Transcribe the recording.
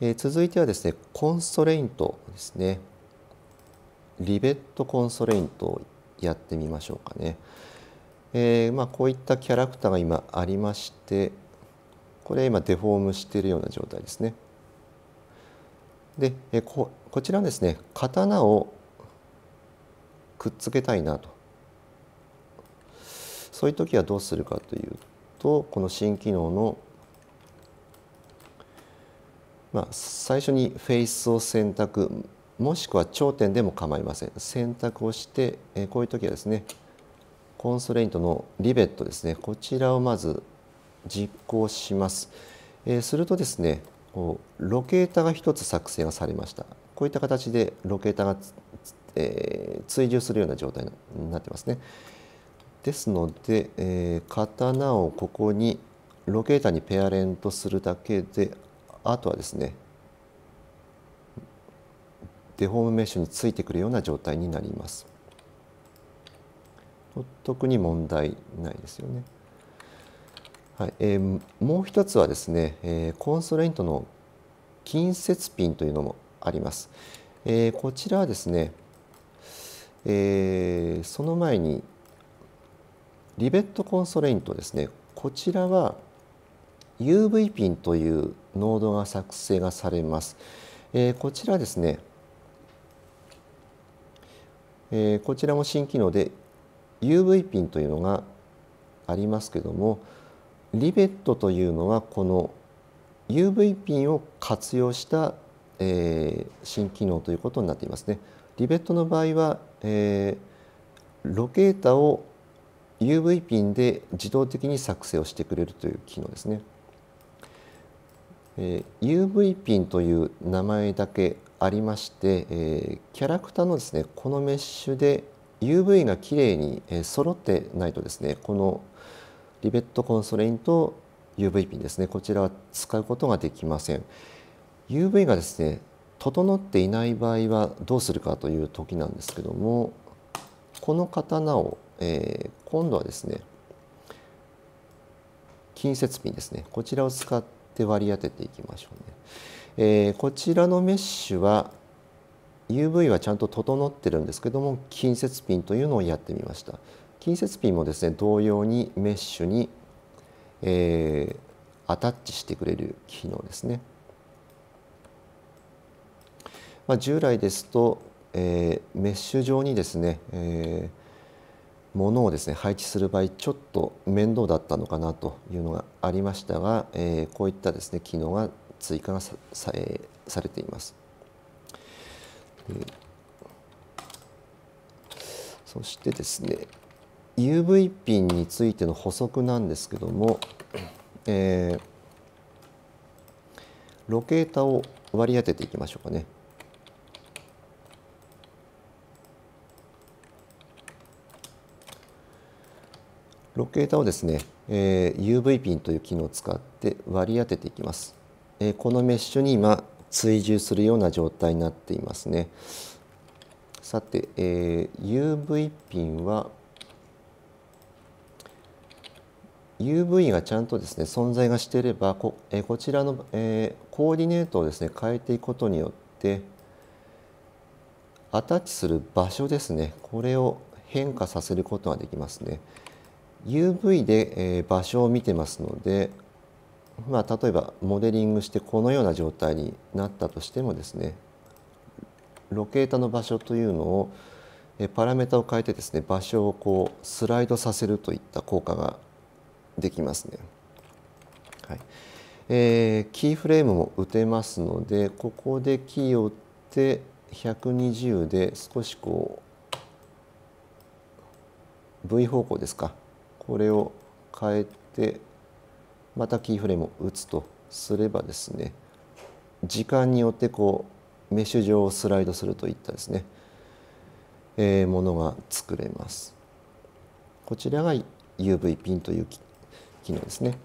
えー、続いてはですねコンストレイントですねリベットコンストレイントをやってみましょうかね、えー、まあ、こういったキャラクターが今ありましてこれ今デフォームしているような状態ですねで、えー、ここちらですね刀をくっつけたいなとそういう時はどうするかというとこの新機能のまあ、最初にフェイスを選択もしくは頂点でも構いません選択をして、えこういう時はですねコンストレイントのリベットですねこちらをまず実行します、えするとですねこうロケータが1つ作成がされましたこういった形でロケータが、え追従するような状態になってますねですので、え刀をここにロケータにペアレントするだけであとはですねデフォームメッシュについてくるような状態になります。特に問題ないですよね。はいえー、もう一つはですね、えー、コンストレイントの近接ピンというのもあります。えー、こちらはですね、えー、その前にリベットコンストレイントですねこちらは UV ピンというノードが作成がされます。えー、こちらですね、えー、こちらも新機能で UV ピンというのがありますけどもリベットというのはこの UV ピンを活用した、えー、新機能ということになっていますね。リベットの場合は、えー、ロケータを UV ピンで自動的に作成をしてくれるという機能ですね。え UV ピンという名前だけありまして、えキャラクターのですねこのメッシュで UV がきれいに、え揃ってないとですねこのリベットコンソレインと UV ピンですねこちらは使うことができません UV がですね整っていない場合はどうするかという時なんですけどもこの刀を、えー、今度はですね近接ピンですねこちらを使ってって割り当てていきましょうね。えー、こちらのメッシュは UV はちゃんと整ってるんですけども近接ピンというのをやってみました。近接ピンもですね同様にメッシュに、えー、アタッチしてくれる機能ですね。まあ、従来ですと、えー、メッシュ状にですね、えーものをですね配置する場合ちょっと面倒だったのかなというのがありましたが、えー、こういったですね機能が追加がささ、えー、されています。そしてですね UV ピンについての補足なんですけども、えー、ロケータを割り当てていきましょうかね。ロケーターをですね、えー、UV ピンという機能を使って割り当てていきます、えー、このメッシュに今追従するような状態になっていますねさて、えー、UV ピンは UV がちゃんとですね存在がしていればこ,、えー、こちらの、えー、コーディネートをですね変えていくことによってアタッチする場所ですねこれを変化させることができますね。UV で、え場所を見てますので、まあ、例えばモデリングしてこのような状態になったとしてもですねロケータの場所というのをパラメータを変えてですね場所をこうスライドさせるといった効果ができますね。はいえー、キーフレームも打てますのでここでキーを打って120で少しこう V 方向ですかこれを変えてまたキーフレームを打つとすればですね時間によってこうメッシュ状をスライドするといったですね、えー、ものが作れます。こちらが UV ピンという機能ですね。